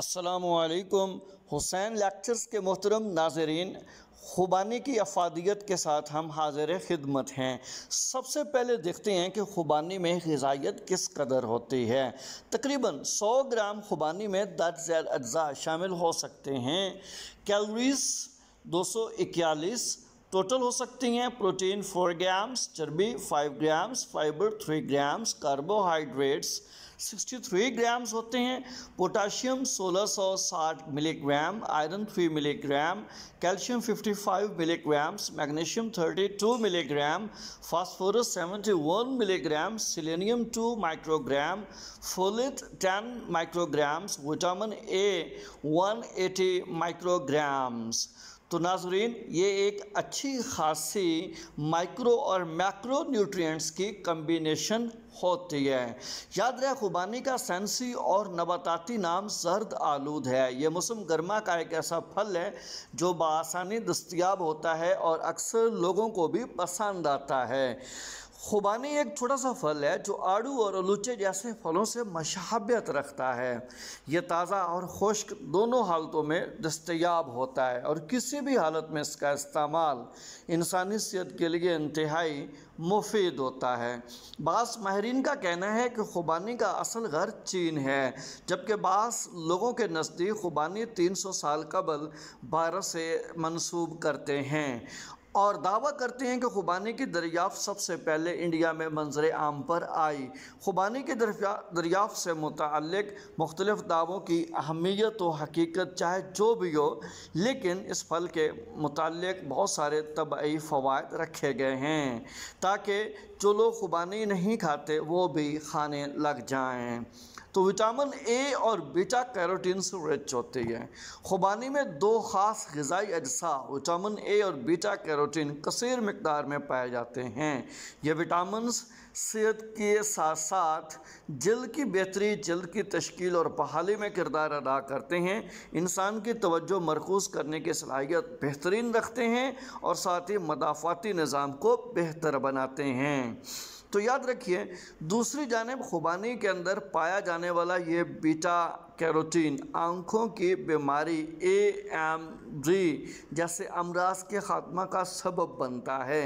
असलकम हुसैन लेक्चर्स के मोहतरम नाजरीन खुबानी की अफादियत के साथ हम हाजिर खिदमत हैं सबसे पहले देखते हैं कि खुबानी में गजाइत किस कदर होती है तकरीबन 100 ग्राम खुबानी में दर्ज जैद अज्जा शामिल हो सकते हैं कैलोरीज दो सौ इक्यालीस टोटल हो सकती हैं प्रोटीन 4 ग्राम्स चर्बी 5 grams fibre 3 grams carbohydrates 63 grams होते हैं potassium 1660 milligram iron 3 milligram calcium 55 milligrams magnesium 32 milligram phosphorus 71 milligram selenium 2 microgram folate 10 micrograms vitamin A 180 micrograms तो नाजरीन ये एक अच्छी खासी माइक्रो और मैक्रो न्यूट्रिएंट्स की कम्बिनेशन होती है याद रहे खुबानी का सेंसी और नबाताती नाम जर्द आलूद है ये मौसम गर्मा का एक ऐसा फल है जो बसानी दस्तियाब होता है और अक्सर लोगों को भी पसंद आता है खुबानी एक छोटा सा फल है जो आड़ू और आलूचे जैसे फलों से मशहबियत रखता है यह ताज़ा और खुश्क दोनों हालतों में दस्तयाब होता है और किसी भी हालत में इसका इस्तेमाल इंसानी सेहत के लिए इंतहाई मुफीद होता है बास माहरीन का कहना है कि खुबानी का असल घर चीन है जबकि बास लोगों के नज़दीक खुबानी 300 साल कबल भारत से मनसूब करते हैं और दावा करते हैं कि खुबानी की दरियाफ़त सबसे पहले इंडिया में मंजर आम पर आई खुबानी के दरियाफ़ से मुतल मुख्तलफ़ दावों की अहमियत व हकीकत चाहे जो भी हो लेकिन इस फल के मुतल बहुत सारे तबई फ़वाद रखे गए हैं ताकि जो लोग खुबानी नहीं खाते वो भी खाने लग जाएँ तो विटामिन ए और बीटा कैरोटीन से रिच होती है खुबानी में दो ख़ास गज़ाई अजसा विटामिन ए और बीटा कैरोटीन कसर मकदार में पाए जाते हैं ये विटामिन सेहत के साथ साथ जल्द की बेहतरी जल्द की तश्कील और बहाली में किरदार अदा करते हैं इंसान की तवज्जो मरकूज़ करने की सलाहियत बेहतरीन रखते हैं और साथ ही मदाफ़ाती निज़ाम को बेहतर बनाते हैं तो याद रखिए दूसरी जानब खुबानी के अंदर पाया जाने वाला ये बीटा कैरोटीन आँखों की बीमारी ए एम जी जैसे अमराज के ख़ात्मा का सबब बनता है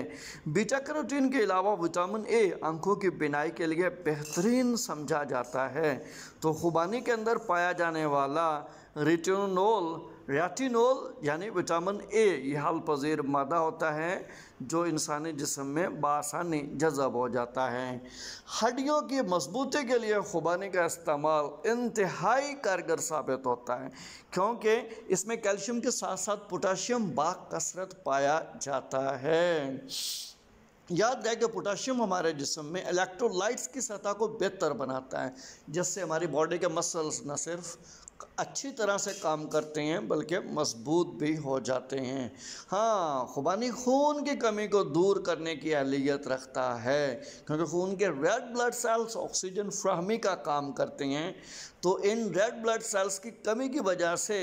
बीटा कैरोटीन के अलावा विटामिन ए आँखों की बिनाई के लिए बेहतरीन समझा जाता है तो खुबानी के अंदर पाया जाने वाला रिटोनोल रेटिनोल यानी विटामिन ए हल पजीर मादा होता है जो इंसानी जिसम में बासानी जजब हो जाता है हड्डियों की मजबूती के लिए खुबानी का इस्तेमाल इंतहाई कारगर साबित होता है क्योंकि इसमें कैल्शियम के साथ साथ पोटाशियम कसरत पाया जाता है याद रहे कि पोटाशियम हमारे जिसम में इलेक्ट्रोलाइट्स की सतह को बेहतर बनाता है जिससे हमारी बॉडी के मसल्स न सिर्फ अच्छी तरह से काम करते हैं बल्कि मजबूत भी हो जाते हैं हाँ खुबानी खून की कमी को दूर करने की अहलियत रखता है क्योंकि खून के रेड ब्लड सेल्स ऑक्सीजन फ्राहमी का काम करते हैं तो इन रेड ब्लड सेल्स की कमी की वजह से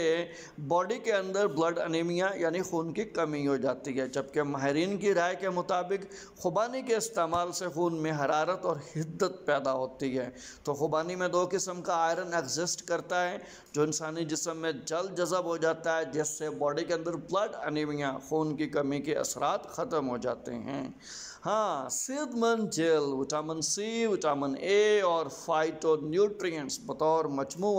बॉडी के अंदर ब्लड अनीमिया यानी खून की कमी हो जाती है जबकि माहरीन की राय के मुताबिक खुबानी के इस्तेमाल से खून में हरारत और हिद्दत पैदा होती है तो खुबानी में दो किस्म का आयरन एग्जिस्ट करता है जो इंसानी जिसम में जल जज़ब हो जाता है जिससे बॉडी के अंदर ब्लड अनिमिया खून की कमी के असरात ख़त्म हो जाते हैं हाँ सेहतमंद जेल विटामिन सी विटामिन ए और फाइटो न्यूट्रियट्स बतौर मजमू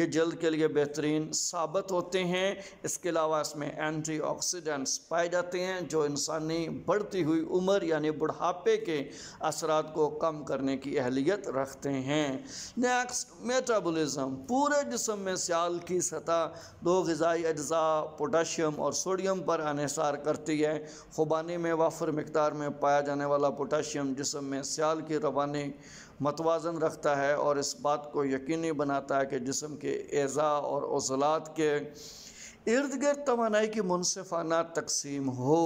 ये जेल के लिए बेहतरीन साबित होते हैं इसके अलावा इसमें एंटी ऑक्सीडेंट्स पाए जाते हैं जो इंसानी बढ़ती हुई उम्र यानी बुढ़ापे के असरात को कम करने की अहलियत रखते हैं नेक्स्ट मेटाबॉलिज्म पूरे जिस जिसम में सियाल की सतह दो गज़ाई अज्जा पोटाशियम और सोडियम पर अनहसार करती है खुबानी में वाफर मकदार में पाया जाने वाला पोटाशियम जिसम में सियाल की रवानी मतवाजन रखता है और इस बात को यकीनी बनाता है कि जिसम के एज़ा और अजलात के इर्द गिर्द तोानाई की मुनफाना तकसीम हो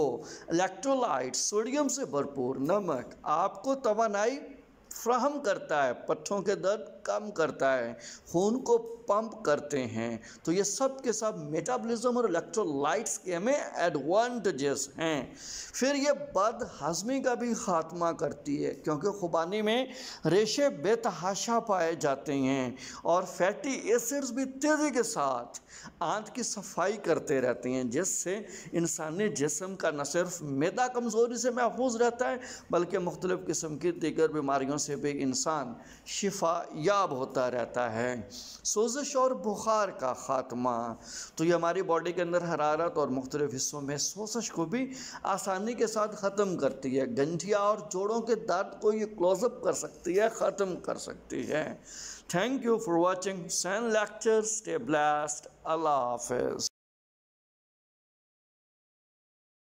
इलेक्ट्रोलाइट सोडियम से भरपूर नमक आपको तोानाई फ्राहम करता है पट्ठों के दर्द कम करता है खून को पंप करते हैं तो ये सब के सब मेटाबॉलिज्म और इलेक्ट्रोलाइट्स के हमें एडवांटेजेस हैं फिर ये बद हजमी का भी खात्मा करती है क्योंकि खुबानी में रेशे बेतहाशा पाए जाते हैं और फैटी एसिड्स भी तेज़ी के साथ आंत की सफाई करते रहते हैं जिससे इंसानी जिसम का न सिर्फ मैदा कमज़ोरी से महफूज रहता है बल्कि मुख्तलिफ़ किस्म की दीगर बीमारियों से से भी इंसान शिफा याब होता रहता है सोजिश और बुखार का ख़ात्मा तो ये हमारी बॉडी के अंदर हरारत और मुख्तलिफ़ हिस्सों में सोजिश को भी आसानी के साथ ख़त्म करती है गंठिया और जोड़ों के दर्द को ये क्लोजअप कर सकती है ख़त्म कर सकती है थैंक यू फॉर वॉचिंग सैन लेक्चर स्टे ब्लास्ट अल्लाह हाफ